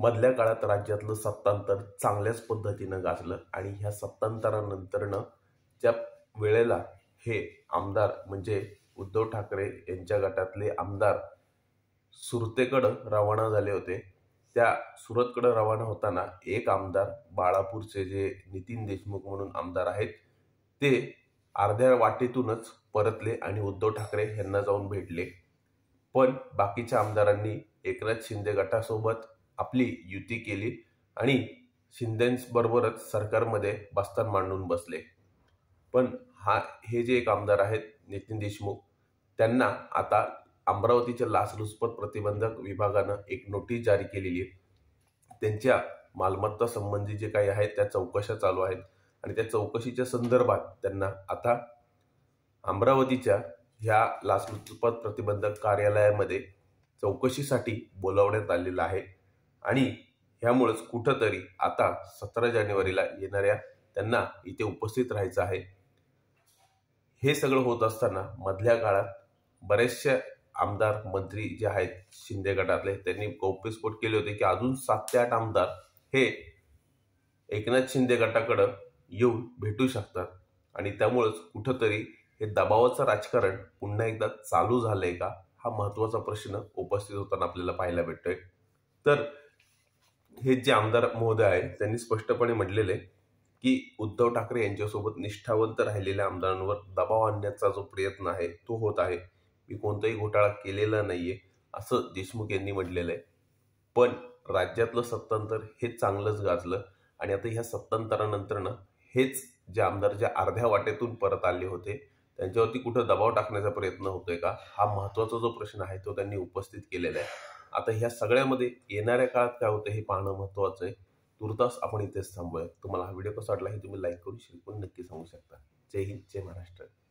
मधल्या काळात राज्यातलं सत्तांतर चांगल्याच पद्धतीनं गाजलं आणि ह्या सत्तांतरानंतरनं ज्या वेळेला हे आमदार म्हणजे उद्धव ठाकरे यांच्या गटातले आमदार सुरतेकडं रवाना झाले होते त्या सुरतकडं रवाना होताना एक आमदार बाळापूरचे जे नितीन देशमुख म्हणून आमदार आहेत ते अर्ध्या वाटेतूनच परतले आणि उद्धव ठाकरे यांना जाऊन भेटले पण बाकीच्या आमदारांनी एकनाथ शिंदे गटासोबत आपली युती केली आणि शिंदेबरोबरच सरकारमध्ये बस्तान मांडून बसले पण हा हे जे एक आमदार आहेत नितीन देशमुख त्यांना आता अमरावतीच्या लाचलुचपत प्रतिबंधक विभागानं एक नोटीस जारी केलेली आहे त्यांच्या मालमत्ता संबंधी जे काही आहेत त्या चौकशा चालू आहेत आणि त्या चौकशीच्या संदर्भात त्यांना आता अमरावतीच्या ह्या लाचलुचपत प्रतिबंधक कार्यालयामध्ये चौकशीसाठी बोलावण्यात आलेलं आहे आणि ह्यामुळंच कुठंतरी आता सतरा जानेवारीला येणाऱ्या त्यांना इथे उपस्थित राहायचं आहे हे सगळं होत असताना मधल्या काळात बरेचसे आमदार मंत्री जे आहेत शिंदे गटातले त्यांनी गौप्यस्फोट केले होते की अजून सात ते आठ आमदार हे एकनाथ शिंदे गटाकडं येऊन भेटू शकतात आणि त्यामुळंच कुठंतरी हे दबावाचं राजकारण पुन्हा एकदा चालू झालंय का हा महत्त्वाचा प्रश्न उपस्थित होताना आपल्याला पाहायला भेटतोय तर हे जे आमदार महोदय आहे त्यांनी स्पष्टपणे म्हटलेलं आहे की उद्धव ठाकरे यांच्यासोबत निष्ठावंत राहिलेल्या आमदारांवर दबाव आणण्याचा जो प्रयत्न आहे तो होत आहे मी कोणताही घोटाळा केलेला नाही असं देशमुख यांनी म्हटलेलं आहे पण राज्यातलं सत्तांतर हे चांगलंच गाजलं आणि आता ह्या सत्तांतरानंतर ना हेच जे आमदार ज्या अर्ध्या वाटेतून परत आले होते त्यांच्यावरती कुठं दबाव टाकण्याचा प्रयत्न होतोय का हा महत्त्वाचा जो प्रश्न आहे तो त्यांनी उपस्थित केलेला आहे आता ह्या सगळ्यामध्ये येणाऱ्या काळात काय होतं हे पाहणं महत्त्वाचं आहे तुर्तास आपण इथेच थांबूया तुम्हाला हा व्हिडिओ कसा वाटला हे तुम्ही लाईक करू शकून नक्की सांगू शकता जय हिंद जय महाराष्ट्र